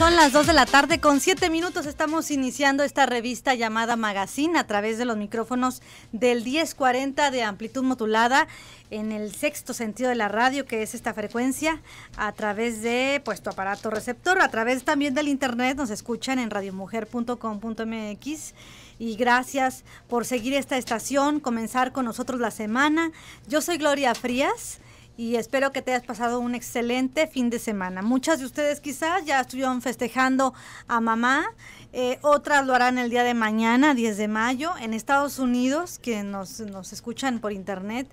Son las 2 de la tarde con 7 minutos. Estamos iniciando esta revista llamada Magazine a través de los micrófonos del 1040 de amplitud modulada en el sexto sentido de la radio, que es esta frecuencia, a través de pues, tu aparato receptor, a través también del internet. Nos escuchan en radiomujer.com.mx y gracias por seguir esta estación, comenzar con nosotros la semana. Yo soy Gloria Frías y espero que te hayas pasado un excelente fin de semana. Muchas de ustedes quizás ya estuvieron festejando a mamá, eh, otras lo harán el día de mañana, 10 de mayo, en Estados Unidos, que nos, escuchan por internet.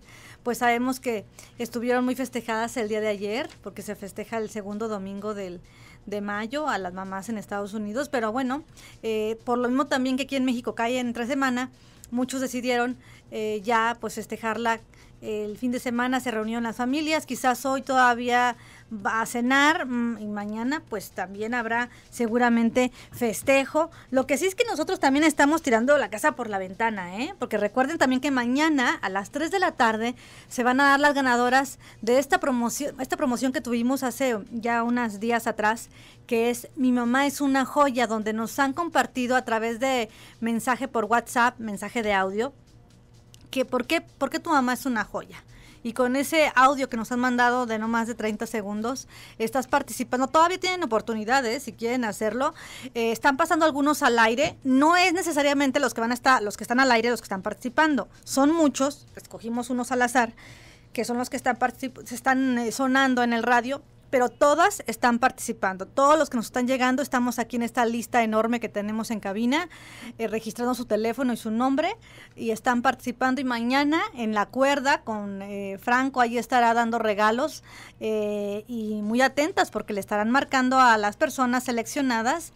Pues sabemos que estuvieron muy festejadas el día de ayer, porque se festeja el segundo domingo del, de mayo a las mamás en Estados Unidos. Pero bueno, eh, por lo mismo también que aquí en México cae en tres semanas, muchos decidieron eh, ya pues festejarla el fin de semana se reunieron las familias, quizás hoy todavía va a cenar mm, y mañana pues también habrá seguramente festejo. Lo que sí es que nosotros también estamos tirando la casa por la ventana, ¿eh? porque recuerden también que mañana a las 3 de la tarde se van a dar las ganadoras de esta promoción, esta promoción que tuvimos hace ya unos días atrás, que es Mi mamá es una joya, donde nos han compartido a través de mensaje por WhatsApp, mensaje de audio, que por qué, tu mamá es una joya. Y con ese audio que nos han mandado de no más de 30 segundos, estás participando. Todavía tienen oportunidades si quieren hacerlo. Eh, están pasando algunos al aire. No es necesariamente los que van a estar, los que están al aire, los que están participando. Son muchos. Escogimos unos al azar, que son los que están, están eh, sonando en el radio pero todas están participando. Todos los que nos están llegando estamos aquí en esta lista enorme que tenemos en cabina, eh, registrando su teléfono y su nombre y están participando. Y mañana en la cuerda con eh, Franco, ahí estará dando regalos eh, y muy atentas porque le estarán marcando a las personas seleccionadas.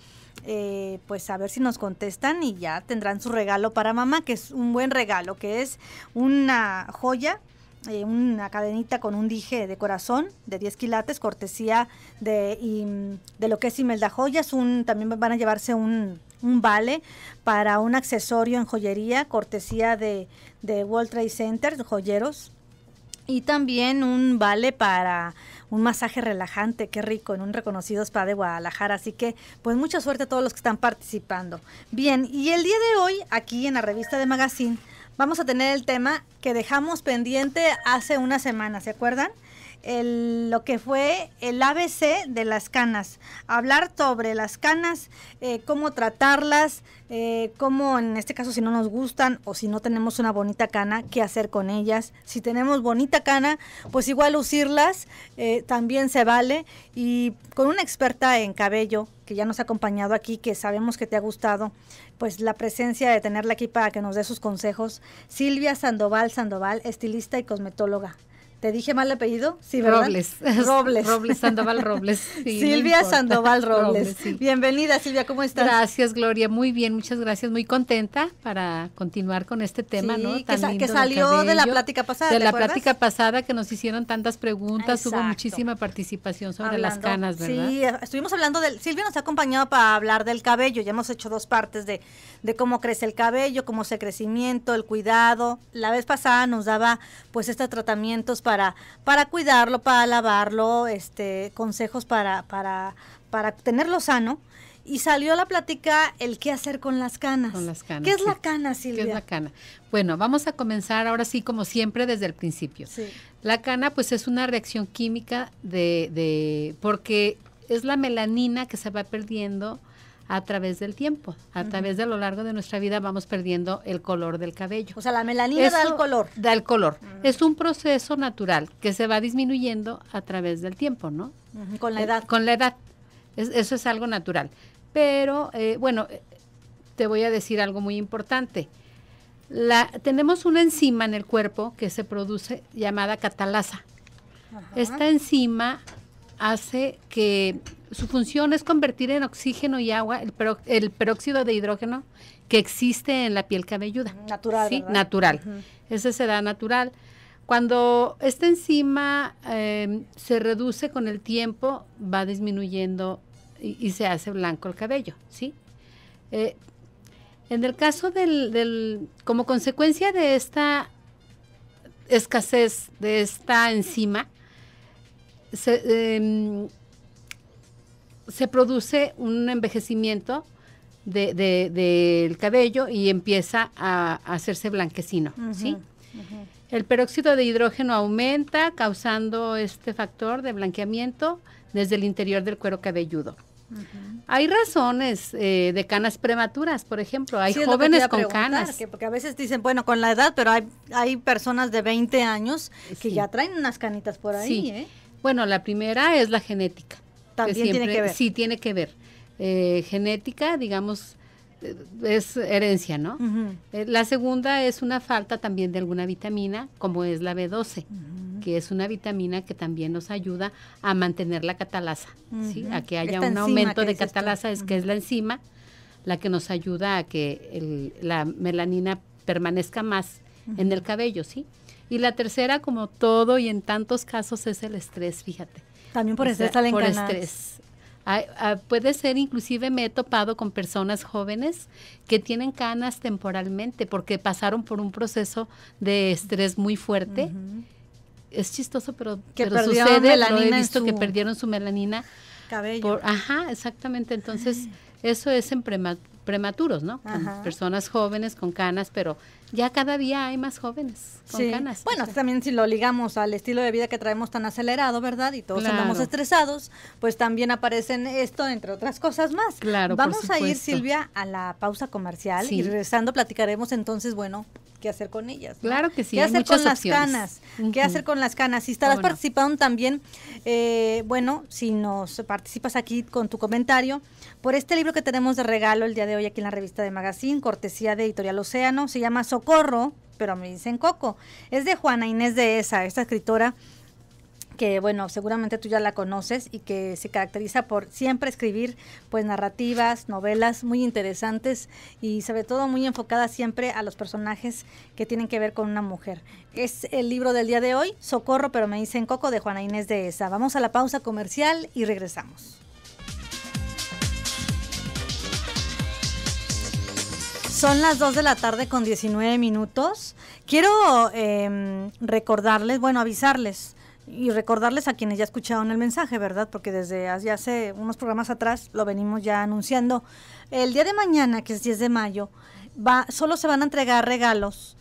pues a ver si nos contestan y ya tendrán su regalo para mamá, que es un buen regalo, que es una joya eh, una cadenita con un dije de corazón de 10 quilates, cortesía de, lo que es Imelda Joyas. Un, también van a llevarse un, vale para un accesorio en joyería, cortesía de, de World Trade Center, joyeros. Y también un vale para un masaje relajante, qué rico, en un reconocido spa de Guadalajara. Así que, pues mucha suerte a todos los que están participando. Bien, y el día de hoy, aquí en la revista de Magazine, vamos a tener el tema que dejamos pendiente hace una semana, ¿se acuerdan? lo que fue el ABC de las canas, hablar sobre las canas, eh, cómo tratarlas, eh, cómo en este caso si no nos gustan o si no tenemos una bonita cana, qué hacer con ellas. Si tenemos bonita cana, pues igual lucirlas eh, también se vale y con una experta en cabello que ya nos ha acompañado aquí, que sabemos que te ha gustado, pues la presencia de tenerla aquí para que nos dé sus consejos, Silvia Sandoval Sandoval, estilista y cosmetóloga. ¿Te dije mal apellido? Sí, ¿verdad? Robles. Robles. Robles, Sandoval Robles. Sí, Silvia Sandoval Robles. Bienvenida, Silvia, ¿cómo estás? Gracias, Gloria. Muy bien, muchas gracias. Muy contenta para continuar con este tema, ¿no? que, salió de la plática pasada. De la plática pasada que nos hicieron tantas preguntas, hubo muchísima participación sobre las canas, ¿verdad? Sí, eh, estuvimos hablando del. Silvia nos ha acompañado para hablar del cabello. Ya hemos hecho dos partes de, de cómo crece el cabello, cómo es el crecimiento, el cuidado. La vez pasada nos daba, pues, estos tratamientos para para, para cuidarlo, para lavarlo, este, consejos para, para, para tenerlo sano. Y salió la plática el qué hacer con las canas. Con las canas. ¿Qué es la cana, Silvia? ¿Qué es la cana? Bueno, vamos a comenzar ahora sí, como siempre, desde el principio. La cana, pues, es una reacción química de, de, porque es la melanina que se va perdiendo a través del tiempo, a través de lo largo de nuestra vida vamos perdiendo el color del cabello. O sea, la melanina da el color. Da el color. Es un proceso natural que se va disminuyendo a través del tiempo, ¿no? Con la eh, edad. Con la edad. eso es algo natural. Pero, eh, bueno, eh, te voy a decir algo muy importante. tenemos una enzima en el cuerpo que se produce llamada catalasa. Esta enzima hace que su función es convertir en oxígeno y agua el, peróxido de hidrógeno que existe en la piel cabelluda. Natural. Sí, natural. Ese se da natural. Cuando esta enzima em, se reduce con el tiempo, va disminuyendo y, se hace blanco el cabello, ¿sí? Eh, en el caso del, como consecuencia de esta escasez de esta enzima, se, em, se produce un envejecimiento del de, cabello y empieza a, hacerse blanquecino, ¿sí? El peróxido de hidrógeno aumenta causando este factor de blanqueamiento desde el interior del cuero cabelludo. Hay razones eh, de canas prematuras, por ejemplo, hay jóvenes con canas. porque a veces dicen, bueno, con la edad, pero hay, hay personas de 20 años que ya traen unas canitas por ahí. ¿eh? Bueno, la primera es la genética. También tiene que ver. Sí, tiene que ver. Eh, genética, digamos, eh, es herencia, ¿no? Eh, la segunda es una falta también de alguna vitamina, como es la B12, que es una vitamina que también nos ayuda a mantener la catalasa, ¿sí? A que haya un aumento de catalasa, es que es la enzima la que nos ayuda a que la melanina permanezca más en el cabello, ¿sí? Y la tercera, como todo y en tantos casos, es el estrés, fíjate también por estrés Por estrés. Ah, ah, puede ser, inclusive me he topado con personas jóvenes que tienen canas temporalmente porque pasaron por un proceso de estrés muy fuerte. Es chistoso, pero, pero sucede, lo he visto que perdieron su melanina. Cabello. ajá, exactamente. Entonces, eso es en prematuros, ¿no? personas jóvenes con canas, pero ya cada día hay más jóvenes con sí. Bueno, también si lo ligamos al estilo de vida que traemos tan acelerado, ¿verdad? Y todos estamos estresados, pues también aparecen esto, entre otras cosas más. Claro. Vamos a ir, Silvia, a la pausa comercial y regresando platicaremos entonces, bueno, qué hacer con ellas. Claro que sí. ¿Qué hacer con las canas? ¿Qué hacer con las canas? Si estarás participando también, eh, bueno, si nos participas aquí con tu comentario, por este libro que tenemos de regalo el día de hoy aquí en la revista de Magazine, cortesía de Editorial Océano, se llama Socorro, pero me dicen Coco. Es de Juana Inés de esa, esta escritora que, bueno, seguramente tú ya la conoces y que se caracteriza por siempre escribir, pues, narrativas, novelas muy interesantes y sobre todo muy enfocadas siempre a los personajes que tienen que ver con una mujer. Es el libro del día de hoy, Socorro, pero me dicen Coco, de Juana Inés de Esa. Vamos a la pausa comercial y regresamos. Son las 2 de la tarde con 19 minutos. Quiero em, recordarles, bueno, avisarles y recordarles a quienes ya escucharon el mensaje, ¿verdad? Porque desde hace, hace unos programas atrás lo venimos ya anunciando. El día de mañana, que es 10 de mayo, va, solo se van a entregar regalos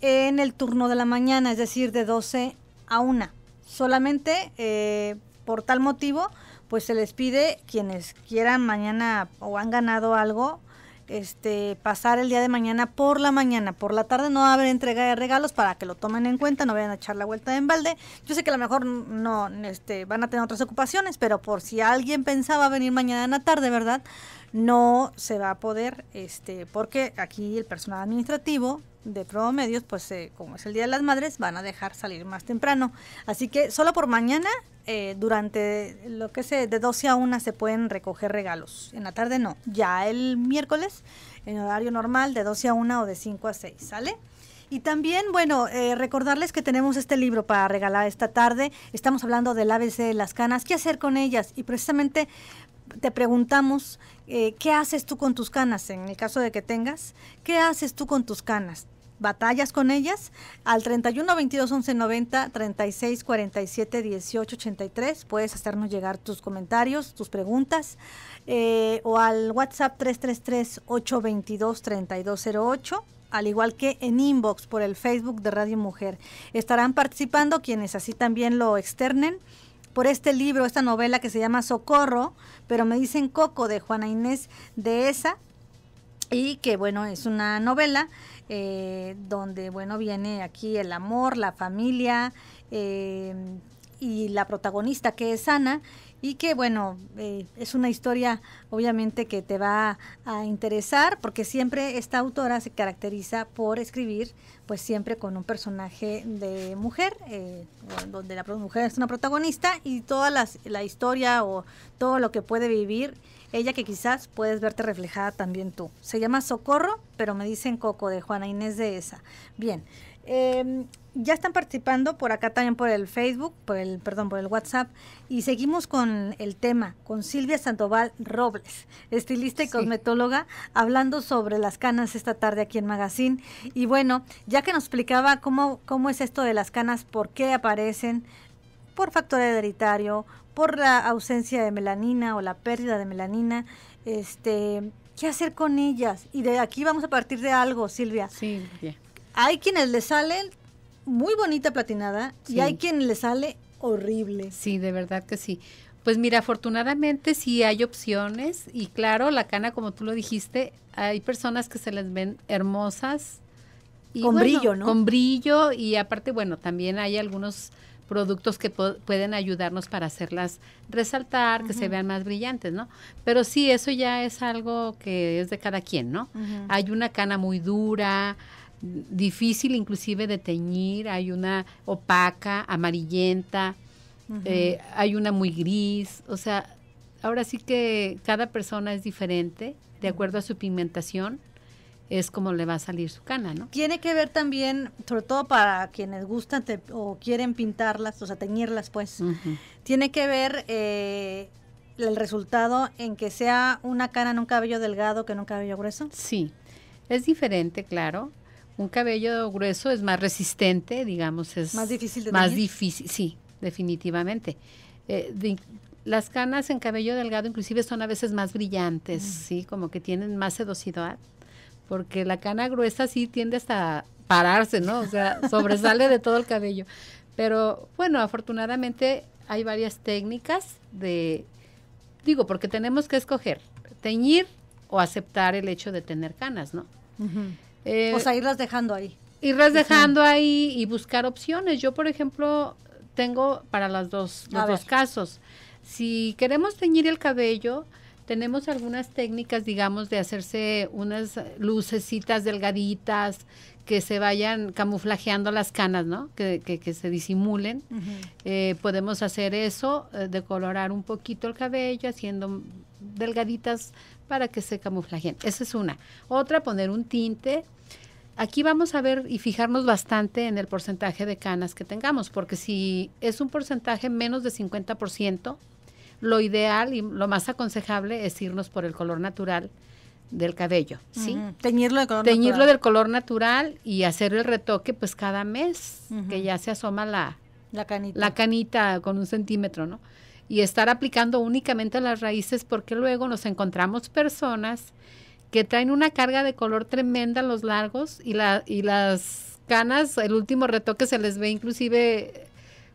en el turno de la mañana, es decir, de 12 a 1. Solamente eh, por tal motivo, pues se les pide quienes quieran mañana o han ganado algo, este, pasar el día de mañana por la mañana. Por la tarde no va a haber entrega de regalos para que lo tomen en cuenta, no vayan a echar la vuelta en balde. Yo sé que a lo mejor no este, van a tener otras ocupaciones, pero por si alguien pensaba venir mañana en la tarde, ¿verdad? no se va a poder, este, porque aquí el personal administrativo de promedios, pues eh, como es el Día de las Madres, van a dejar salir más temprano. Así que solo por mañana, eh, durante lo que sé, de 12 a 1 se pueden recoger regalos. En la tarde no, ya el miércoles, en horario normal, de 12 a 1 o de 5 a 6, ¿sale? Y también, bueno, eh, recordarles que tenemos este libro para regalar esta tarde. Estamos hablando del ABC de las canas, qué hacer con ellas. Y precisamente te preguntamos eh, qué haces tú con tus canas, en el caso de que tengas, qué haces tú con tus canas. ¿Batallas con ellas? Al 31 22 11 90 36 47 18 83 puedes hacernos llegar tus comentarios, tus preguntas eh, o al WhatsApp 333 822 3208 al igual que en inbox por el Facebook de Radio Mujer. Estarán participando quienes así también lo externen por este libro, esta novela que se llama Socorro, pero me dicen Coco de Juana Inés de esa, y que bueno, es una novela eh, donde bueno, viene aquí el amor, la familia eh, y la protagonista que es Ana y que bueno, eh, es una historia obviamente que te va a interesar porque siempre esta autora se caracteriza por escribir pues siempre con un personaje de mujer, eh, donde la mujer es una protagonista y toda la, la historia o todo lo que puede vivir ella que quizás puedes verte reflejada también tú. Se llama Socorro, pero me dicen Coco de Juana Inés de esa. Bien, em, ya están participando por acá también por el Facebook, por el, perdón, por el WhatsApp. Y seguimos con el tema, con Silvia Sandoval Robles, estilista y cosmetóloga, hablando sobre las canas esta tarde aquí en Magazine. Y bueno, ya que nos explicaba cómo, cómo es esto de las canas, por qué aparecen, por factor hereditario, por la ausencia de melanina o la pérdida de melanina, este, ¿qué hacer con ellas? Y de aquí vamos a partir de algo, Silvia. Sí, Hay quienes le salen muy bonita platinada y hay quienes le sale horrible. Sí, de verdad que sí. Pues mira, afortunadamente sí hay opciones y claro, la cana, como tú lo dijiste, hay personas que se les ven hermosas, con brillo, ¿no? Con brillo y aparte, bueno, también hay algunos productos que pueden ayudarnos para hacerlas resaltar, que se vean más brillantes, ¿no? Pero sí, eso ya es algo que es de cada quien, ¿no? Hay una cana muy dura, difícil inclusive de teñir, hay una opaca, amarillenta, eh, hay una muy gris, o sea, ahora sí que cada persona es diferente de acuerdo a su pigmentación es como le va a salir su cana, ¿no? Tiene que ver también, sobre todo para quienes gustan o quieren pintarlas, o sea, teñirlas, pues, tiene que ver eh, el resultado en que sea una cana en un cabello delgado que en un cabello grueso. Sí, es diferente, claro. Un cabello grueso es más resistente, digamos, es más difícil de más difícil, sí, definitivamente. Eh, las canas en cabello delgado inclusive son a veces más brillantes, sí, como que tienen más sedosidad porque la cana gruesa sí tiende hasta pararse, ¿no? O sea, sobresale de todo el cabello. Pero bueno, afortunadamente hay varias técnicas de, digo, porque tenemos que escoger, teñir o aceptar el hecho de tener canas, ¿no? Eh, o sea, irlas dejando ahí. Irlas dejando ahí y buscar opciones. Yo, por ejemplo, tengo para las dos, los dos casos. Si queremos teñir el cabello, tenemos algunas técnicas, digamos, de hacerse unas lucecitas delgaditas que se vayan camuflajeando las canas, ¿no? Que, se disimulen. Eh, podemos hacer eso, de eh, decolorar un poquito el cabello, haciendo delgaditas para que se camuflajen. Esa es una. Otra, poner un tinte. Aquí vamos a ver y fijarnos bastante en el porcentaje de canas que tengamos, porque si es un porcentaje menos de 50%, lo ideal y lo más aconsejable es irnos por el color natural del cabello, ¿sí? Teñirlo de color del color natural y hacer el retoque pues cada mes, que ya se asoma la, la, canita. con un centímetro, ¿no? Y estar aplicando únicamente las raíces porque luego nos encontramos personas que traen una carga de color tremenda los largos y, la, y las canas, el último retoque se les ve inclusive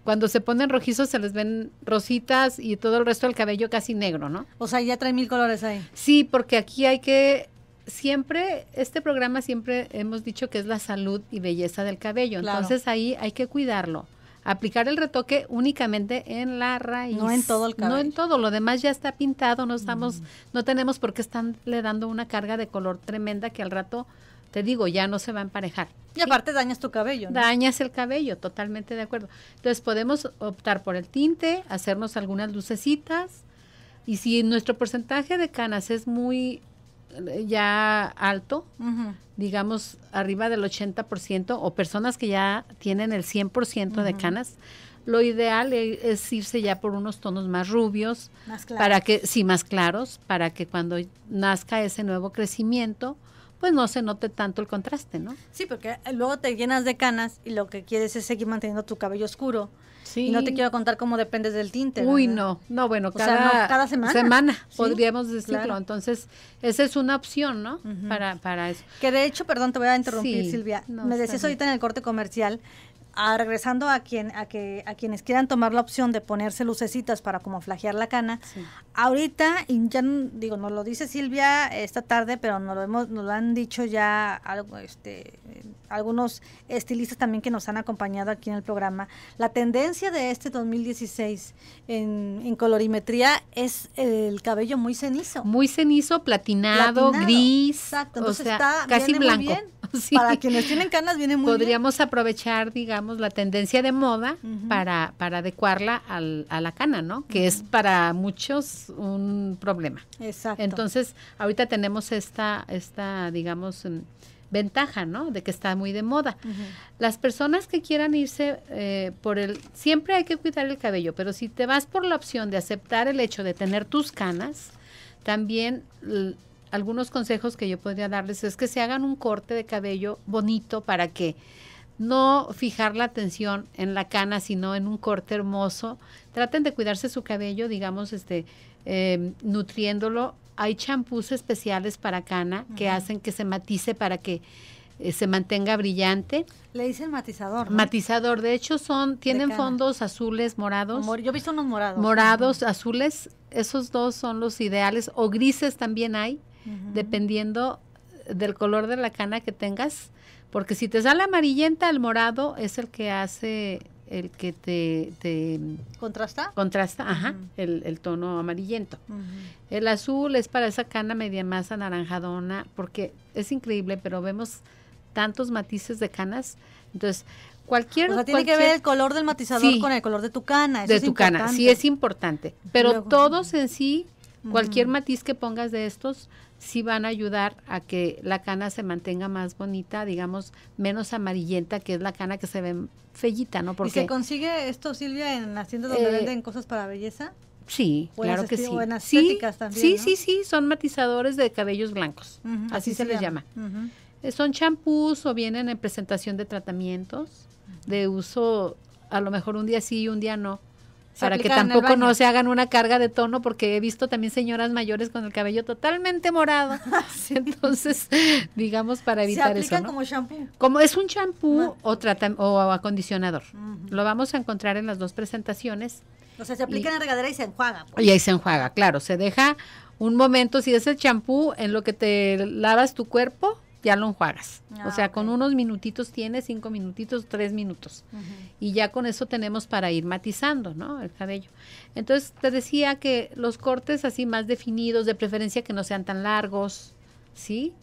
cuando se ponen rojizos se les ven rositas y todo el resto del cabello casi negro, ¿no? O sea, ya trae mil colores ahí. Sí, porque aquí hay que siempre, este programa siempre hemos dicho que es la salud y belleza del cabello. Entonces ahí hay que cuidarlo. Aplicar el retoque únicamente en la raíz. No en todo el cabello. No en todo, lo demás ya está pintado, no estamos, mm. no tenemos por qué estarle dando una carga de color tremenda que al rato te digo, ya no se va a emparejar. Y aparte dañas tu cabello. ¿no? Dañas el cabello, totalmente de acuerdo. Entonces podemos optar por el tinte, hacernos algunas lucecitas. Y si nuestro porcentaje de canas es muy eh, ya alto, digamos arriba del 80% o personas que ya tienen el 100% de canas, lo ideal e-, es irse ya por unos tonos más rubios, más claros. para que sí más claros, para que cuando nazca ese nuevo crecimiento pues no se note tanto el contraste, ¿no? Sí, porque eh, luego te llenas de canas y lo que quieres es seguir manteniendo tu cabello oscuro. Sí. Y no te quiero contar cómo dependes del tinte. Uy, no, no, bueno, cada, semana. Semana, podríamos decirlo. Entonces, esa es una opción, ¿no? para, para eso. Que de hecho, perdón, te voy a interrumpir, Silvia. No, Me decías ahorita en el corte comercial regresando a, quien, a, que, a quienes quieran tomar la opción de ponerse lucecitas para como flagear la cana, ahorita, y ya digo, nos lo dice Silvia esta tarde, pero nos lo, hemos, nos lo han dicho ya este, algunos estilistas también que nos han acompañado aquí en el programa, la tendencia de este 2016 en, colorimetría es el cabello muy cenizo. Muy cenizo, platinado, gris, casi blanco. Para quienes tienen canas viene muy Podríamos aprovechar, digamos, la tendencia de moda para, para adecuarla a la cana, ¿no? Que es para muchos un problema. Exacto. Entonces, ahorita tenemos esta, esta digamos, ventaja, ¿no? De que está muy de moda. Las personas que quieran irse eh, por el... Siempre hay que cuidar el cabello, pero si te vas por la opción de aceptar el hecho de tener tus canas, también algunos consejos que yo podría darles es que se hagan un corte de cabello bonito para que no fijar la atención en la cana, sino en un corte hermoso. Traten de cuidarse su cabello, digamos, este, em, nutriéndolo. Hay champús especiales para cana que hacen que se matice para que eh, se mantenga brillante. Le dicen matizador. Matizador. De hecho, son tienen fondos azules, morados. Yo he visto unos morados. Morados, azules. Esos dos son los ideales. O grises también hay dependiendo del color de la cana que tengas, porque si te sale amarillenta, el morado es el que hace, el que te... ¿Contrasta? Contrasta, ajá, el, tono amarillento. El azul es para esa cana media más anaranjadona, porque es increíble, pero vemos tantos matices de canas. Entonces, cualquier... tiene que ver el color del matizador con el color de tu cana. de tu cana, sí es importante. Pero todos en sí Cualquier matiz que pongas de estos sí van a ayudar a que la cana se mantenga más bonita, digamos, menos amarillenta, que es la cana que se ve fellita, ¿no? Porque, ¿Y se consigue esto, Silvia, en las tiendas donde eh, venden cosas para belleza? Sí, claro que sí. en sí, también, sí, sí, sí, son matizadores de cabellos blancos, así, se, les llama. Eh, son champús o vienen en presentación de tratamientos de uso, a lo mejor un día sí y un día no, para que tampoco no se hagan una carga de tono, porque he visto también señoras mayores con el cabello totalmente morado. Ah, Entonces, digamos, para evitar eso. se aplican como shampoo. Como es un shampoo o, o acondicionador. Lo vamos a encontrar en las dos presentaciones. O sea, se aplica en la regadera y se enjuaga. Pues. Y ahí se enjuaga, claro. Se deja un momento, si es el champú, en lo que te lavas tu cuerpo, ya lo enjuagas. o sea, ah, con unos minutitos tienes, cinco minutitos, tres minutos. Y ya con eso tenemos para ir matizando, ¿no? El cabello. Entonces, te decía que los cortes así más definidos, de preferencia que no sean tan largos, ¿sí?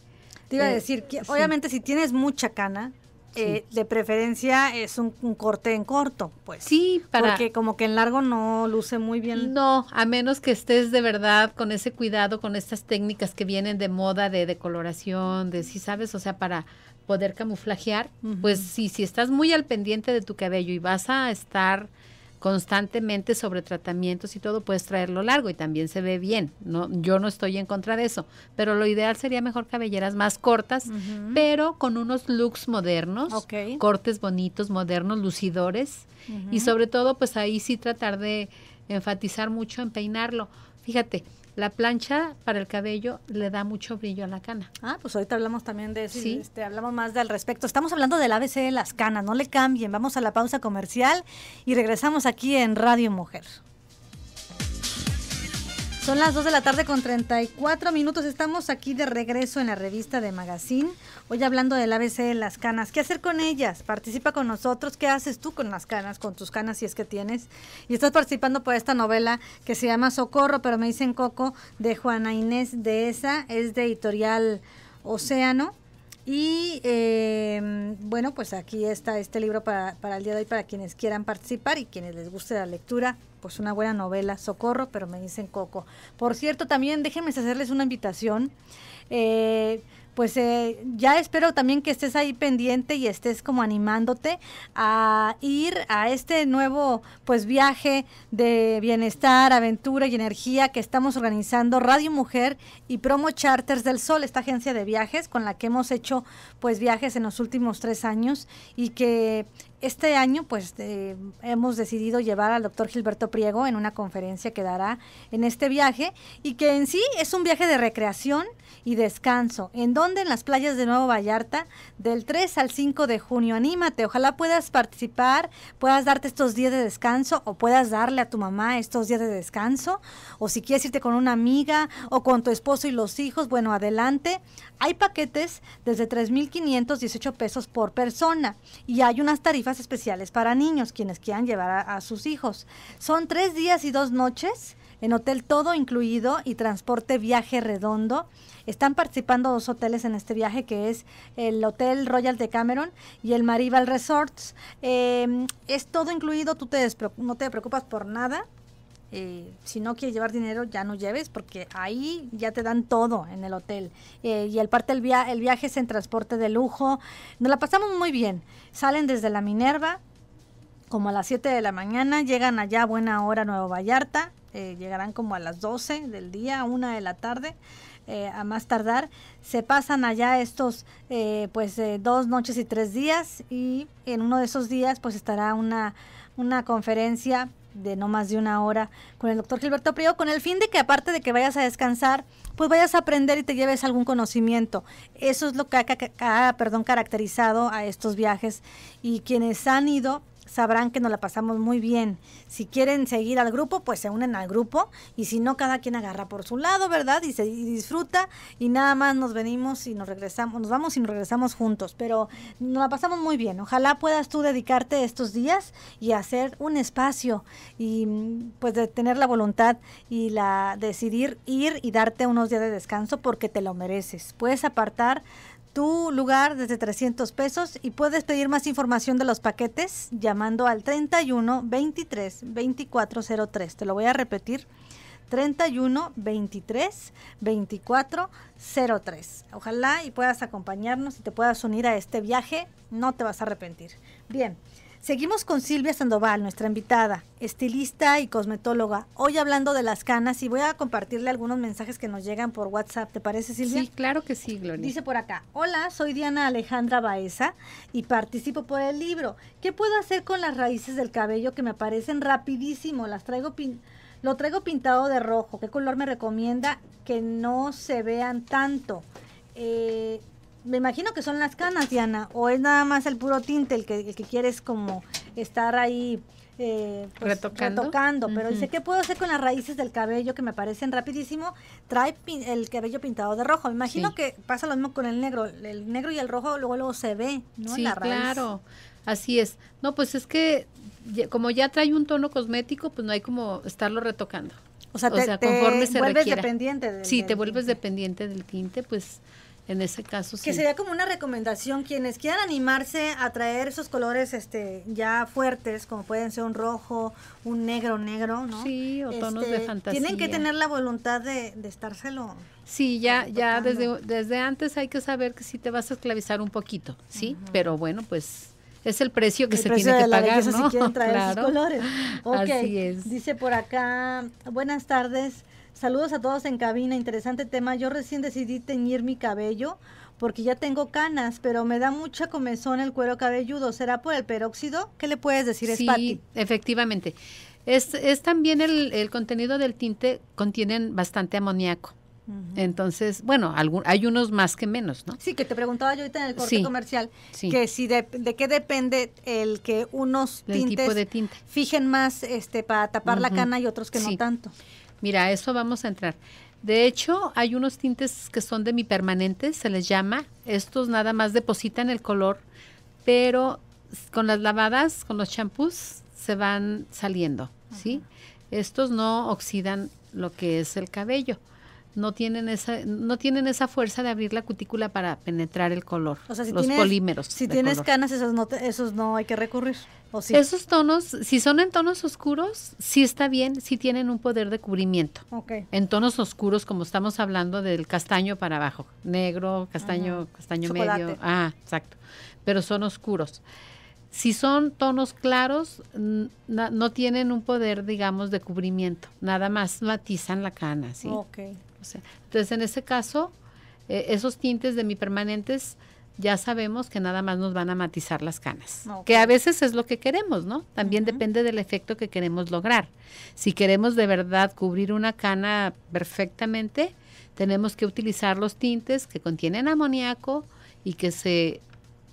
Te iba a eh, decir, obviamente si tienes mucha cana, eh, de preferencia es un, corte en corto, pues. Sí, para... Porque como que en largo no luce muy bien. No, a menos que estés de verdad con ese cuidado, con estas técnicas que vienen de moda, de decoloración, de si sabes, o sea, para poder camuflajear, pues sí, si estás muy al pendiente de tu cabello y vas a estar constantemente sobre tratamientos y todo, puedes traerlo largo y también se ve bien. No, yo no estoy en contra de eso, pero lo ideal sería mejor cabelleras más cortas, pero con unos looks modernos, cortes bonitos, modernos, lucidores y sobre todo pues ahí sí tratar de enfatizar mucho en peinarlo. Fíjate, la plancha para el cabello le da mucho brillo a la cana. Ah, pues ahorita hablamos también de eso. Sí. Este, hablamos más del respecto. Estamos hablando del ABC de las canas. No le cambien. Vamos a la pausa comercial y regresamos aquí en Radio Mujer. Son las 2 de la tarde con 34 minutos. Estamos aquí de regreso en la revista de Magazine. Hoy hablando del ABC de las canas. ¿Qué hacer con ellas? Participa con nosotros. ¿Qué haces tú con las canas, con tus canas si es que tienes? Y estás participando por esta novela que se llama Socorro, pero me dicen Coco, de Juana Inés de esa. Es de editorial Océano. Y em, bueno, pues aquí está este libro para, para el día de hoy, para quienes quieran participar y quienes les guste la lectura, pues una buena novela, socorro, pero me dicen Coco. Por cierto, también déjenme hacerles una invitación. Eh, pues eh, ya espero también que estés ahí pendiente y estés como animándote a ir a este nuevo pues viaje de bienestar, aventura y energía que estamos organizando Radio Mujer y Promo Charters del Sol, esta agencia de viajes con la que hemos hecho pues viajes en los últimos tres años y que este año, pues eh, hemos decidido llevar al doctor Gilberto Priego en una conferencia que dará en este viaje y que en sí es un viaje de recreación y descanso. ¿En dónde? En las playas de Nuevo Vallarta, del 3 al 5 de junio. Anímate, ojalá puedas participar, puedas darte estos días de descanso o puedas darle a tu mamá estos días de descanso. O si quieres irte con una amiga o con tu esposo y los hijos, bueno, adelante. Hay paquetes desde 3.518 pesos por persona y hay unas tarifas especiales para niños, quienes quieran llevar a, a sus hijos. Son tres días y dos noches en hotel todo incluido y transporte viaje redondo. Están participando dos hoteles en este viaje, que es el Hotel Royal de Cameron y el Marival Resorts. Em, es todo incluido, tú te no te preocupas por nada. Eh, si no quieres llevar dinero, ya no lleves, porque ahí ya te dan todo en el hotel. Eh, y el parte el viaje es en transporte de lujo. Nos la pasamos muy bien. Salen desde la Minerva, como a las 7 de la mañana, llegan allá a buena hora a Nuevo Vallarta, eh, llegarán como a las 12 del día, una de la tarde. Eh, a más tardar, se pasan allá estos eh, pues dos noches y tres días y en uno de esos días pues estará una, conferencia de no más de una hora con el doctor Gilberto Prio, con el fin de que aparte de que vayas a descansar, pues vayas a aprender y te lleves algún conocimiento. Eso es lo que ha, perdón, caracterizado a estos viajes y quienes han ido sabrán que nos la pasamos muy bien. Si quieren seguir al grupo, pues se unen al grupo y si no, cada quien agarra por su lado, ¿verdad? Y se disfruta y nada más nos venimos y nos regresamos, nos vamos y nos regresamos juntos, pero nos la pasamos muy bien. Ojalá puedas tú dedicarte estos días y hacer un espacio y mm, pues de tener la voluntad y la decidir ir y darte unos días de descanso porque te lo mereces. Puedes apartar tu lugar desde 300 pesos y puedes pedir más información de los paquetes llamando al 31 23 2403. Te lo voy a repetir. 31 23 24 03. Ojalá y puedas acompañarnos y te puedas unir a este viaje, no te vas a arrepentir. Bien, Seguimos con Silvia Sandoval, nuestra invitada, estilista y cosmetóloga. Hoy hablando de las canas y voy a compartirle algunos mensajes que nos llegan por WhatsApp. ¿Te parece, Silvia? Sí, claro que sí, Gloria. Dice por acá, hola, soy Diana Alejandra Baeza y participo por el libro. ¿Qué puedo hacer con las raíces del cabello que me aparecen rapidísimo? Las traigo lo traigo pintado de rojo. ¿Qué color me recomienda que no se vean tanto? Eh, me imagino que son las canas, Diana, o es nada más el puro tinte el que, el que quieres como estar ahí eh, pues, retocando. Pero dice, ¿qué puedo hacer con las raíces del cabello que me parecen rapidísimo? Trae el cabello pintado de rojo. Me imagino que pasa lo mismo con el negro. El negro y el rojo luego, luego se ve, ¿no? Sí, la raíz. claro. Así es. No, pues es que como ya trae un tono cosmético, pues no hay como estarlo retocando. O sea, o te, conforme vuelves dependiente. Del, sí, te vuelves dependiente del tinte, pues en ese caso sí. que sería como una recomendación quienes quieran animarse a traer esos colores este ya fuertes como pueden ser un rojo un negro negro no sí o este, tonos de fantasía tienen que tener la voluntad de, de estárselo sí ya ya desde desde antes hay que saber que sí te vas a esclavizar un poquito sí pero bueno pues es el precio que se tiene que pagar, ¿no? Si quieren traer claro. colores. Así es. Dice por acá, buenas tardes. Saludos a todos en cabina, interesante tema. Yo recién decidí teñir mi cabello porque ya tengo canas, pero me da mucha comezón el cuero cabelludo. ¿Será por el peróxido? ¿Qué le puedes decir, sí, efectivamente. Es, es también el, el, contenido del tinte, contienen bastante amoníaco. Entonces, bueno, algún, hay unos más que menos, ¿no? Sí, que te preguntaba yo ahorita en el corte comercial, que si de, qué depende el que unos tintes fijen más este para tapar la cana y otros que no tanto. Mira, eso vamos a entrar. De hecho, hay unos tintes que son de mi permanente, se les llama. Estos nada más depositan el color, pero con las lavadas, con los champús, se van saliendo, Estos no oxidan lo que es el cabello no tienen esa no tienen esa fuerza de abrir la cutícula para penetrar el color, los polímeros. Si tienes canas, esos no, esos no hay que recurrir. ¿o Esos tonos, si son en tonos oscuros, sí está bien, sí tienen un poder de cubrimiento. En tonos oscuros, como estamos hablando del castaño para abajo, negro, castaño, castaño medio, ah, exacto. Pero son oscuros. Si son tonos claros, no, tienen un poder, digamos, de cubrimiento. Nada más matizan la cana, ¿sí? entonces, en ese caso, eh, esos tintes de mi permanentes ya sabemos que nada más nos van a matizar las canas, que a veces es lo que queremos, ¿no? También depende del efecto que queremos lograr. Si queremos de verdad cubrir una cana perfectamente, tenemos que utilizar los tintes que contienen amoníaco y que se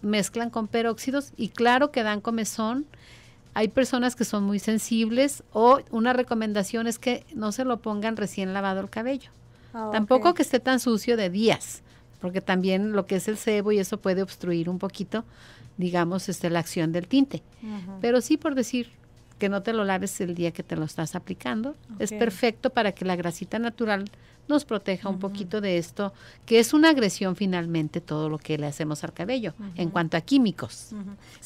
mezclan con peróxidos y claro que dan comezón. Hay personas que son muy sensibles o una recomendación es que no se lo pongan recién lavado el cabello Ah, Tampoco que esté tan sucio de días, porque también lo que es el sebo y eso puede obstruir un poquito, digamos, este, la acción del tinte. Pero sí por decir que no te lo laves el día que te lo estás aplicando, es perfecto para que la grasita natural nos proteja un poquito de esto, que es una agresión finalmente todo lo que le hacemos al cabello en cuanto a químicos.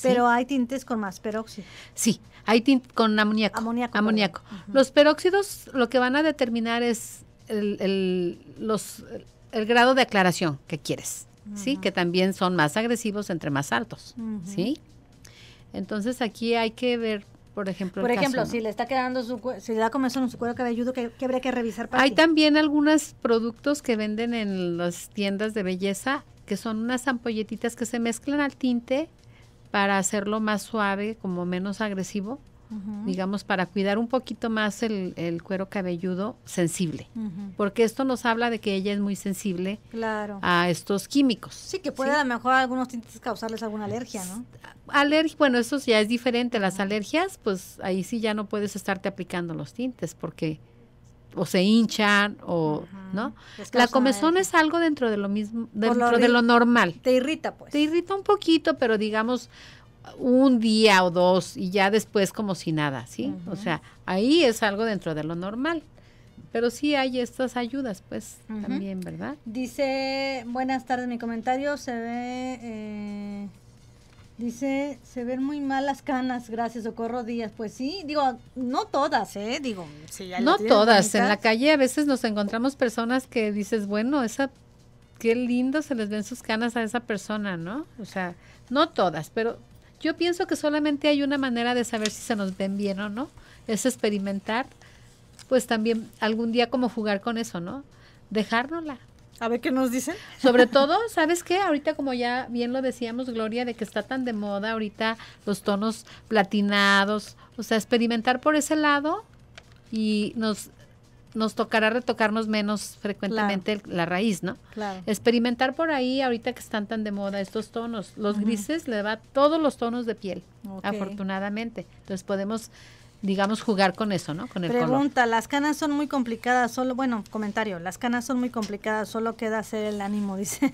Pero hay tintes con más peróxido. Sí, hay tintes con amoníaco. Amoníaco. amoníaco. Los peróxidos lo que van a determinar es el, el, los, el grado de aclaración que quieres, ¿sí? Que también son más agresivos entre más altos, ¿sí? Entonces aquí hay que ver, por ejemplo, Por ejemplo, si le está quedando su si le da comienzo en su cuero cabelludo, ¿qué, que habría que revisar Hay también algunos productos que venden en las tiendas de belleza que son unas ampolletitas que se mezclan al tinte para hacerlo más suave, como menos agresivo digamos, para cuidar un poquito más el, cuero cabelludo sensible, porque esto nos habla de que ella es muy sensible claro. a estos químicos. Sí, que puede a lo mejor algunos tintes causarles alguna alergia, ¿no? bueno, eso ya es diferente, las alergias, pues ahí sí ya no puedes estarte aplicando los tintes, porque o se hinchan o no la comezón es algo dentro de lo mismo dentro de lo normal te irrita pues te irrita un poquito pero digamos un día o dos y ya después como si nada, ¿sí? O sea, ahí es algo dentro de lo normal. Pero sí hay estas ayudas, pues, también, ¿verdad? Dice, buenas tardes, mi comentario se ve, eh, dice, se ven muy mal las canas, gracias, Socorro Díaz. Pues sí, digo, no todas, ¿eh? Digo, ya No todas, en la calle a veces nos encontramos personas que dices, bueno, esa qué lindo se les ven sus canas a esa persona, ¿no? O sea, no todas, pero yo pienso que solamente hay una manera de saber si se nos ven bien o no, es experimentar, pues también algún día como jugar con eso, ¿no? Dejárnosla. A ver qué nos dicen. Sobre todo, ¿sabes qué? Ahorita como ya bien lo decíamos, Gloria, de que está tan de moda ahorita los tonos platinados, o sea, experimentar por ese lado y nos nos tocará retocarnos menos frecuentemente la raíz, ¿no? Experimentar por ahí, ahorita que están tan de moda estos tonos, los grises le va todos los tonos de piel, afortunadamente. Entonces podemos digamos, jugar con eso, ¿no? Con el Pregunta, las canas son muy complicadas, solo, bueno, comentario, las canas son muy complicadas, solo queda hacer el ánimo, dice.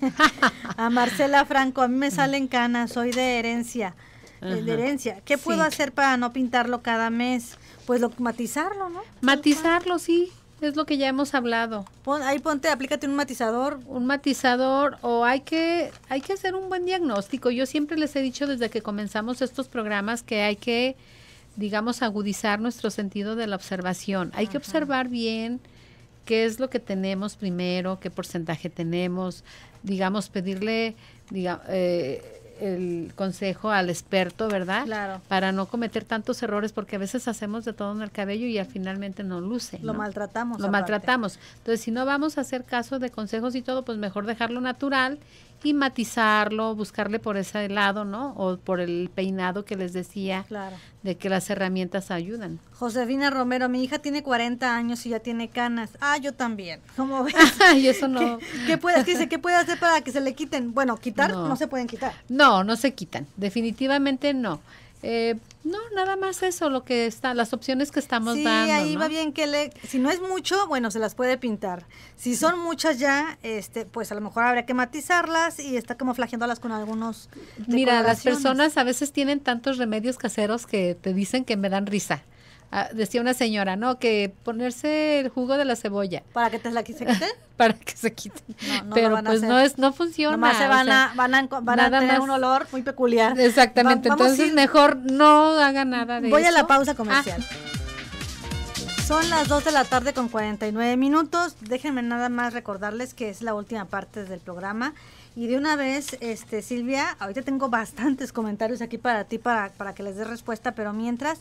a Marcela Franco, a mí me salen canas, soy de herencia, eh, de herencia. ¿Qué puedo hacer para no pintarlo cada mes? Pues lo, matizarlo, ¿no? Matizarlo, sí es lo que ya hemos hablado. Pon, ahí ponte, aplícate un matizador. Un matizador o hay que, hay que hacer un buen diagnóstico. Yo siempre les he dicho desde que comenzamos estos programas que hay que, digamos, agudizar nuestro sentido de la observación. Hay que observar bien qué es lo que tenemos primero, qué porcentaje tenemos, digamos, pedirle, digamos, eh, el consejo al experto, ¿verdad? Para no cometer tantos errores, porque a veces hacemos de todo en el cabello y al finalmente no luce. Lo maltratamos. Lo maltratamos. Entonces, si no vamos a hacer caso de consejos y todo, pues mejor dejarlo natural y matizarlo, buscarle por ese lado, ¿no? O por el peinado que les decía, de que las herramientas ayudan. Josefina Romero, mi hija tiene 40 años y ya tiene canas. Ah, yo también. ¿Cómo ves? y eso no. ¿Qué, puede, ¿qué puede hacer para que se le quiten? Bueno, quitar no se pueden quitar. No, no se quitan. Definitivamente no. Eh, no, nada más eso, lo que está, las opciones que estamos dando. Sí, ahí va bien que le, si no es mucho, bueno, se las puede pintar. Si son muchas ya, este, pues a lo mejor habría que matizarlas y está como flagiándolas con algunos. Mira, las personas a veces tienen tantos remedios caseros que te dicen que me dan risa. Ah, decía una señora, ¿no? Que ponerse el jugo de la cebolla. Para que te la quiten Para que se quite. No, no Pero pues no es, no funciona. Nomás se van, a, van a, van tener un olor muy peculiar. Exactamente. Entonces mejor no haga nada de eso. Voy a la pausa ah. comercial. Son las 2 de la tarde con 49 minutos. Déjenme nada más recordarles que es la última parte del programa. Y de una vez, este Silvia, ahorita tengo bastantes comentarios aquí para ti para, para que les dé respuesta, pero mientras,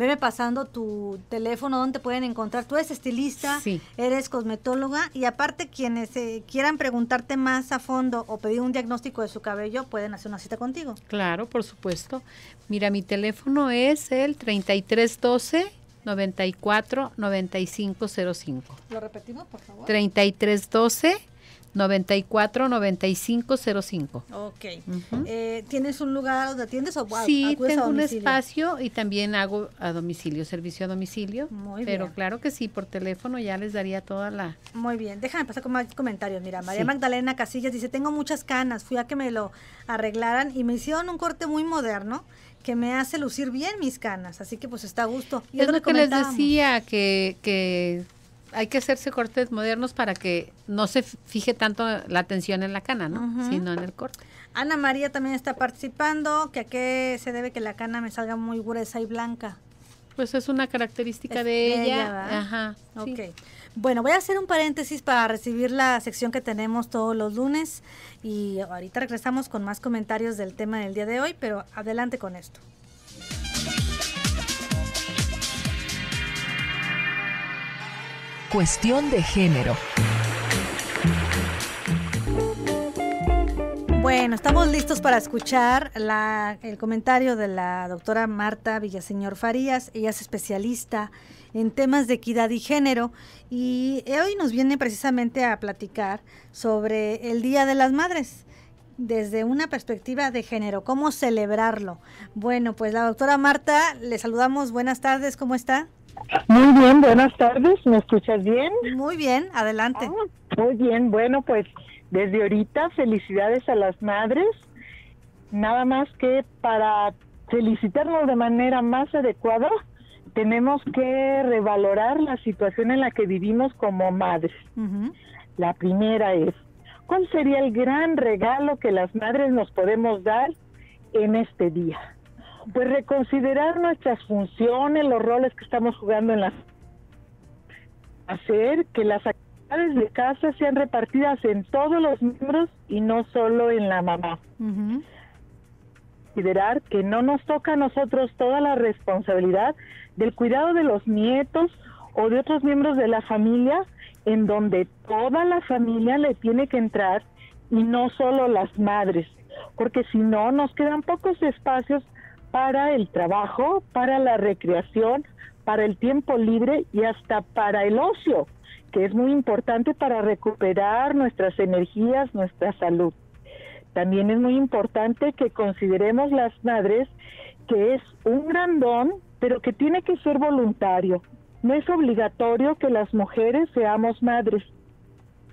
veme pasando tu teléfono, donde pueden encontrar. Tú eres estilista, eres cosmetóloga y aparte quienes eh, quieran preguntarte más a fondo o pedir un diagnóstico de su cabello, pueden hacer una cita contigo. Claro, por supuesto. Mira, mi teléfono es el 3312 94 ¿Lo repetimos, por favor? 3312 94 95 05. Ok. eh, ¿Tienes un lugar donde atiendes o Sí, tengo un espacio y también hago a domicilio, servicio a domicilio. Muy pero claro que sí, por teléfono ya les daría toda la. Muy bien, déjame pasar con más comentarios. Mira, María Magdalena Casillas dice: Tengo muchas canas, fui a que me lo arreglaran y me hicieron un corte muy moderno que me hace lucir bien mis canas, así que pues está a gusto. Y que les decía, que, que hay que hacerse cortes modernos para que no se fije tanto la atención en la cana, ¿no? Sino en el corte. Ana María también está participando, que a qué se debe que la cana me salga muy gruesa y blanca. Pues es una característica de, ella. Ajá. Bueno, voy a hacer un paréntesis para recibir la sección que tenemos todos los lunes y ahorita regresamos con más comentarios del tema del día de hoy, pero adelante con esto. Cuestión de Género. Bueno, estamos listos para escuchar el comentario de la doctora Marta Villaseñor Farías. Ella es especialista en temas de equidad y género y hoy nos viene precisamente a platicar sobre el Día de las Madres desde una perspectiva de género, cómo celebrarlo. Bueno, pues la doctora Marta, le saludamos, buenas tardes, ¿cómo está? Muy bien, buenas tardes, ¿me escuchas bien? Muy bien, adelante. Ah, muy bien, bueno, pues desde ahorita felicidades a las madres, nada más que para felicitarnos de manera más adecuada, tenemos que revalorar la situación en la que vivimos como madres. La primera es, ¿Cuál sería el gran regalo que las madres nos podemos dar en este día? Pues reconsiderar nuestras funciones, los roles que estamos jugando en las... Hacer que las actividades de casa sean repartidas en todos los miembros y no solo en la mamá. Considerar que no nos toca a nosotros toda la responsabilidad del cuidado de los nietos o de otros miembros de la familia, en donde toda la familia le tiene que entrar y no solo las madres, porque si no nos quedan pocos espacios para el trabajo, para la recreación, para el tiempo libre y hasta para el ocio, que es muy importante para recuperar nuestras energías, nuestra salud. También es muy importante que consideremos las madres que es un gran don, pero que tiene que ser voluntario, no es obligatorio que las mujeres seamos madres.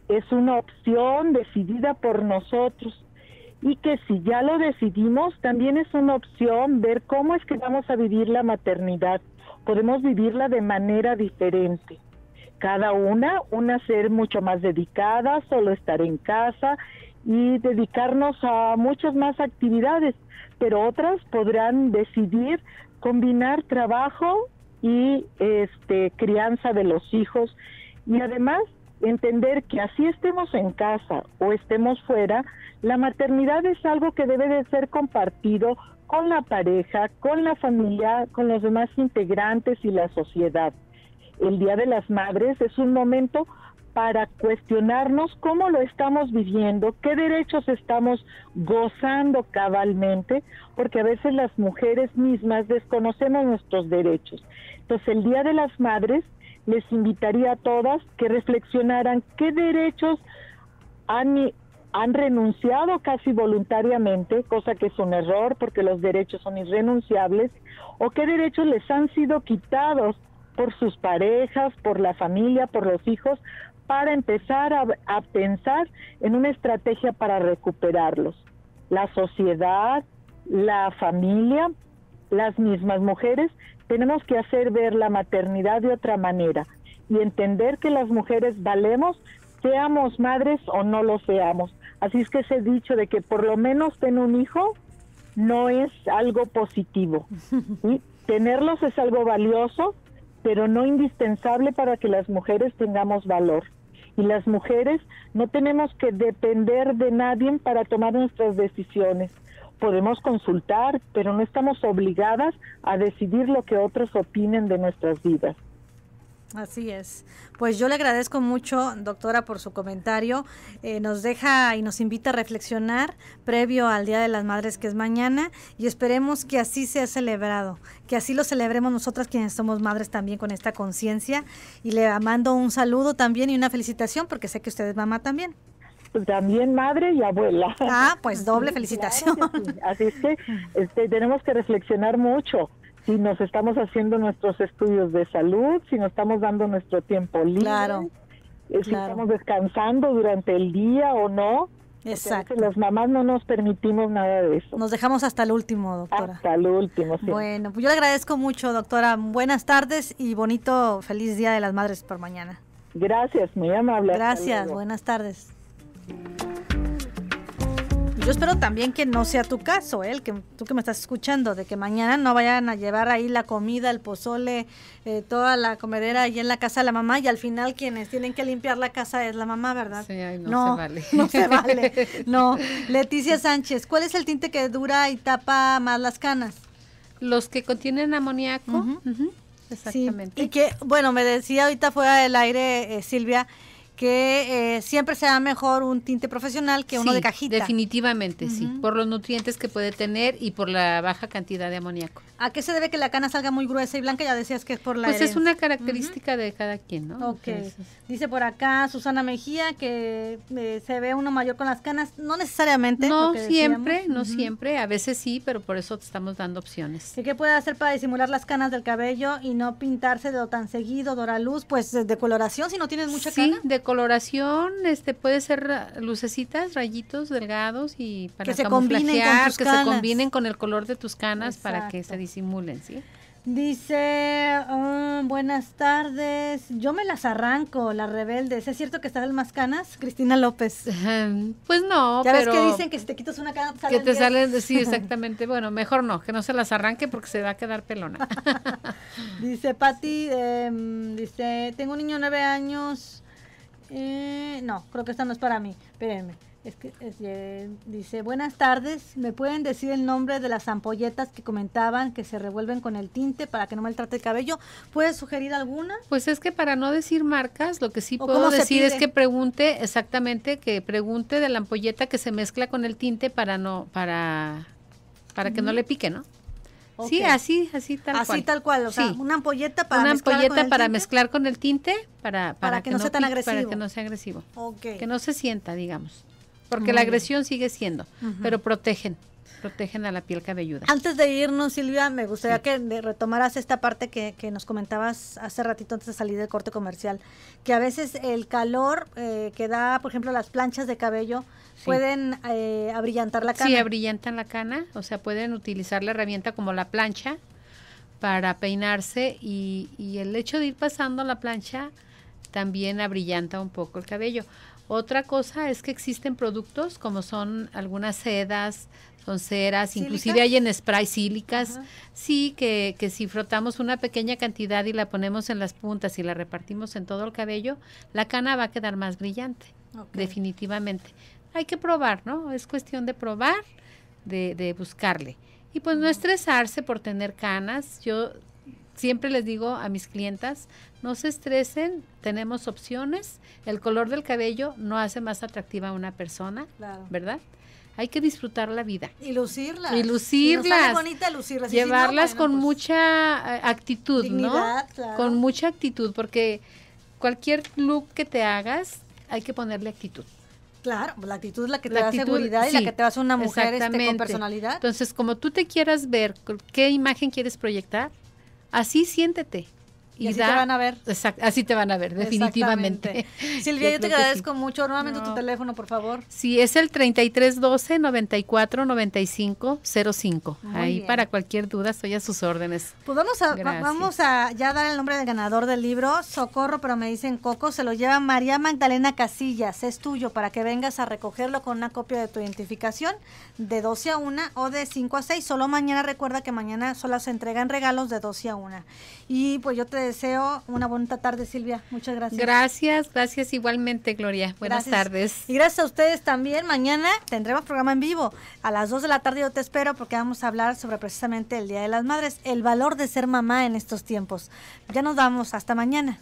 Es una opción decidida por nosotros y que si ya lo decidimos, también es una opción ver cómo es que vamos a vivir la maternidad. Podemos vivirla de manera diferente. Cada una, una ser mucho más dedicada, solo estar en casa y dedicarnos a muchas más actividades, pero otras podrán decidir combinar trabajo y este, crianza de los hijos y además entender que así estemos en casa o estemos fuera, la maternidad es algo que debe de ser compartido con la pareja, con la familia, con los demás integrantes y la sociedad. El Día de las Madres es un momento para cuestionarnos cómo lo estamos viviendo, qué derechos estamos gozando cabalmente, porque a veces las mujeres mismas desconocemos nuestros derechos. Entonces el Día de las Madres les invitaría a todas que reflexionaran qué derechos han, renunciado casi voluntariamente, cosa que es un error porque los derechos son irrenunciables, o qué derechos les han sido quitados por sus parejas, por la familia, por los hijos, para empezar a, pensar en una estrategia para recuperarlos. La sociedad, la familia, las mismas mujeres, tenemos que hacer ver la maternidad de otra manera y entender que las mujeres valemos, seamos madres o no lo seamos. Así es que ese dicho de que por lo menos ten un hijo no es algo positivo. Tenerlos es algo valioso, pero no indispensable para que las mujeres tengamos valor. Y las mujeres no tenemos que depender de nadie para tomar nuestras decisiones. Podemos consultar, pero no estamos obligadas a decidir lo que otros opinen de nuestras vidas. Así es. Pues yo le agradezco mucho, doctora, por su comentario. Eh, nos deja y nos invita a reflexionar previo al Día de las Madres, que es mañana, y esperemos que así sea celebrado, que así lo celebremos nosotras quienes somos madres también con esta conciencia. Y le mando un saludo también y una felicitación, porque sé que usted es mamá también pues también madre y abuela. Ah, pues doble felicitación. Así es que este, tenemos que reflexionar mucho si nos estamos haciendo nuestros estudios de salud, si nos estamos dando nuestro tiempo libre, claro, eh, si estamos descansando durante el día o no. Exacto. las mamás no nos permitimos nada de eso. Nos dejamos hasta el último, doctora. Hasta el último, sí. Bueno, pues yo le agradezco mucho, doctora. Buenas tardes y bonito, feliz Día de las Madres por mañana. Gracias, muy amable. Gracias, buenas tardes. Yo espero también que no sea tu caso, ¿eh? el que tú que me estás escuchando, de que mañana no vayan a llevar ahí la comida, el pozole, eh, toda la comedera ahí en la casa de la mamá y al final quienes tienen que limpiar la casa es la mamá, ¿verdad? Sí, no, se vale. No se vale. No. Leticia Sánchez, ¿cuál es el tinte que dura y tapa más las canas? Los que contienen amoníaco. Exactamente. Y que, bueno, me decía ahorita fuera del aire eh, Silvia que eh, siempre sea mejor un tinte profesional que uno de cajita. Definitivamente, sí, por los nutrientes que puede tener y por la baja cantidad de amoníaco. ¿A qué se debe que la cana salga muy gruesa y blanca? Ya decías que es por la... Pues es una característica de cada quien, ¿no? Ok. Dice por acá Susana Mejía que eh, se ve uno mayor con las canas. No necesariamente. No siempre, no siempre. A veces sí, pero por eso te estamos dando opciones. ¿Y qué puede hacer para disimular las canas del cabello y no pintarse de lo tan seguido, doraluz? Pues eh, de coloración, si no tienes mucha sí, cana coloración, este puede ser lucecitas, rayitos delgados y para que se combinen que se combinen con el color de tus canas para que se disimulen, ¿sí? Dice, um, buenas tardes, yo me las arranco, las rebeldes. ¿Es cierto que salen más canas, Cristina López? Pues no, ¿Ya ves que dicen que si te quitas una cana te Que te salen, sí, exactamente. bueno, mejor no, que no se las arranque porque se va a quedar pelona. dice Pati, eh, em, dice, tengo un niño de nueve años eh, no, creo que esta no es para mí. Espérenme. Es que, dice, buenas tardes, ¿me pueden decir el nombre de las ampolletas que comentaban que se revuelven con el tinte para que no maltrate el cabello? ¿Puedes sugerir alguna? Pues es que para no decir marcas, lo que sí puedo decir es que pregunte exactamente, que pregunte de la ampolleta que se mezcla con el tinte para no, para, para que no le pique, ¿no? Sí, así, así tal cual. Así tal cual, o sea, una ampolleta para mezclar con el tinte. mezclar con el tinte para, para, que, no sea tan agresivo. Para que no sea agresivo. Que no se sienta, digamos. Porque la agresión sigue siendo, pero protegen. Protegen a la piel cabelluda. Antes de irnos, Silvia, me gustaría que retomaras esta parte que, nos comentabas hace ratito antes de salir del corte comercial, que a veces el calor eh, que da, por ejemplo, las planchas de cabello pueden eh, abrillantar la cana. Sí, abrillantan la cana, o sea, pueden utilizar la herramienta como la plancha para peinarse y, y el hecho de ir pasando la plancha también abrillanta un poco el cabello. Otra cosa es que existen productos como son algunas sedas, ceras, inclusive hay en spray sílicas. Sí, que, si frotamos una pequeña cantidad y la ponemos en las puntas y la repartimos en todo el cabello, la cana va a quedar más brillante, definitivamente. Hay que probar, ¿no? Es cuestión de probar, de, de buscarle. Y pues no estresarse por tener canas. Yo siempre les digo a mis clientas, no se estresen, tenemos opciones. El color del cabello no hace más atractiva a una persona, ¿verdad? Hay que disfrutar la vida. Y lucirlas. Y lucirlas. bonita lucirlas. Llevarlas con pues, mucha eh, actitud, ¿no? Con mucha actitud, porque cualquier look que te hagas, hay que ponerle actitud. Claro, pues, la actitud es la que te da seguridad y la que te hace una mujer este, con personalidad. Entonces, como tú te quieras ver, qué imagen quieres proyectar, Así siéntete. Y, así te van a ver. así te van a ver, definitivamente. Silvia, yo, te agradezco mucho. Nuevamente tu teléfono, por favor. Sí, es el 3312 94 95 05. Ahí para cualquier duda estoy a sus órdenes. Pues vamos a, vamos a ya dar el nombre del ganador del libro, Socorro, pero me dicen Coco, se lo lleva María Magdalena Casillas. Es tuyo para que vengas a recogerlo con una copia de tu identificación de 12 a 1 o de 5 a 6. Solo mañana recuerda que mañana solo se entregan regalos de 12 a 1. Y pues yo te deseo una bonita tarde, Silvia. Muchas gracias. Gracias, gracias igualmente, Gloria. Buenas tardes. Y gracias a ustedes también. Mañana tendremos programa en vivo. A las 2 de la tarde yo te espero porque vamos a hablar sobre precisamente el Día de las Madres, el valor de ser mamá en estos tiempos. Ya nos vamos. Hasta mañana.